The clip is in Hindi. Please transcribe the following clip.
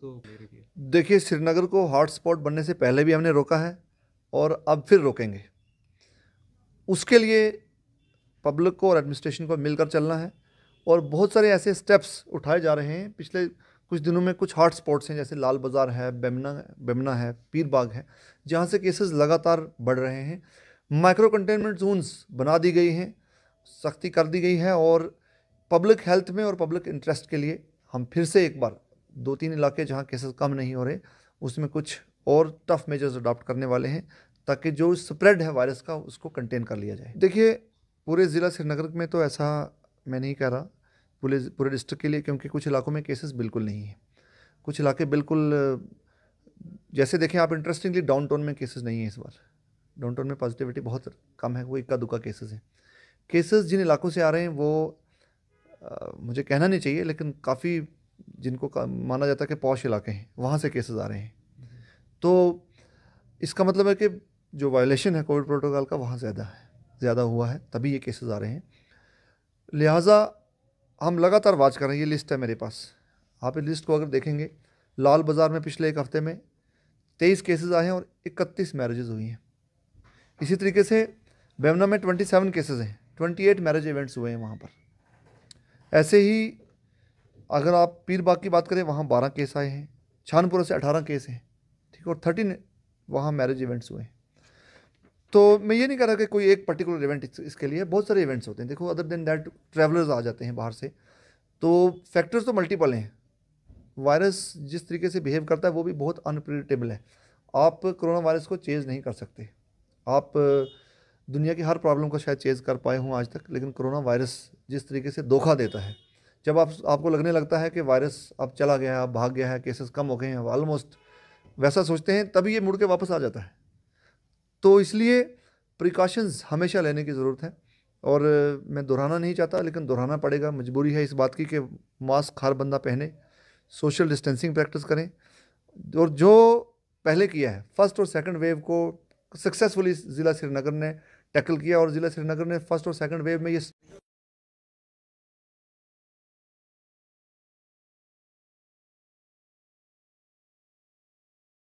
तो देखिए श्रीनगर को हॉटस्पॉट बनने से पहले भी हमने रोका है और अब फिर रोकेंगे उसके लिए पब्लिक को और एडमिनिस्ट्रेशन को मिलकर चलना है और बहुत सारे ऐसे स्टेप्स उठाए जा रहे हैं पिछले कुछ दिनों में कुछ हॉट स्पॉट्स हैं जैसे लाल बाज़ार है बेमना बेमना है पीर बाग है जहाँ से केसेस लगातार बढ़ रहे हैं माइक्रो कंटेनमेंट जोन्स बना दी गई हैं सख्ती कर दी गई है और पब्लिक हेल्थ में और पब्लिक इंटरेस्ट के लिए हम फिर से एक बार दो तीन इलाके जहाँ केसेस कम नहीं हो रहे उसमें कुछ और टफ मेजर्स अडॉप्ट करने वाले हैं ताकि जो स्प्रेड है वायरस का उसको कंटेन कर लिया जाए देखिए पूरे ज़िला श्रीनगर में तो ऐसा मैं नहीं कह रहा पूरे पूरे डिस्ट्रिक्ट के लिए क्योंकि कुछ इलाकों में केसेस बिल्कुल नहीं है कुछ इलाके बिल्कुल जैसे देखें आप इंटरेस्टिंगली डाउन टाउन में केसेस नहीं है इस बार डाउन टाउन में पॉजिटिविटी बहुत कम है वो इक्का दुक्का केसेस हैं केसेस जिन इलाकों से आ रहे हैं वो आ, मुझे कहना नहीं चाहिए लेकिन काफ़ी जिनको माना जाता है कि पौश इलाके हैं वहाँ से केसेस आ रहे हैं तो इसका मतलब है कि जो वायलेशन है कोविड प्रोटोकॉल का वहाँ ज़्यादा है ज़्यादा हुआ है तभी ये केसेस आ रहे हैं लिहाजा हम लगातार वाच कर रहे हैं ये लिस्ट है मेरे पास आप इस लिस्ट को अगर देखेंगे लाल बाज़ार में पिछले एक हफ्ते में तेईस केसेज आए हैं और इकतीस मैरिज हुई हैं इसी तरीके से बेमना में ट्वेंटी सेवन केसेज हैं ट्वेंटी एट मैरिज इवेंट्स हुए हैं वहाँ पर ऐसे ही अगर आप पीरबाग की बात करें वहाँ बारह केस आए हैं छानपुरा से अठारह केस हैं ठीक है और थर्टीन वहाँ मैरिज इवेंट्स हुए हैं तो मैं ये नहीं कह रहा कि कोई एक पर्टिकुलर इवेंट इसके लिए बहुत सारे इवेंट्स होते हैं देखो अदर देन दैट ट्रैवलर्स आ जाते हैं बाहर से तो फैक्टर्स तो मल्टीपल हैं वायरस जिस तरीके से बिहेव करता है वो भी बहुत अनप्रिडिक्टेबल है आप कोरोना वायरस को चेज नहीं कर सकते आप दुनिया की हर प्रॉब्लम को शायद चेज कर पाए हों आज तक लेकिन कोरोना वायरस जिस तरीके से धोखा देता है जब आप आपको लगने लगता है कि वायरस अब चला गया है अब भाग गया है केसेस कम हो गए हैं ऑलमोस्ट वैसा सोचते हैं तभी ये मुड़ के वापस आ जाता है तो इसलिए प्रिकॉशंस हमेशा लेने की ज़रूरत है और मैं दोहराना नहीं चाहता लेकिन दोहराना पड़ेगा मजबूरी है इस बात की कि मास्क हर बंदा पहने सोशल डिस्टेंसिंग प्रैक्टिस करें और जो पहले किया है फर्स्ट और सेकंड वेव को सक्सेसफुली ज़िला श्रीनगर ने टैकल किया और ज़िला श्रीनगर ने फर्स्ट और सेकंड वेव में ये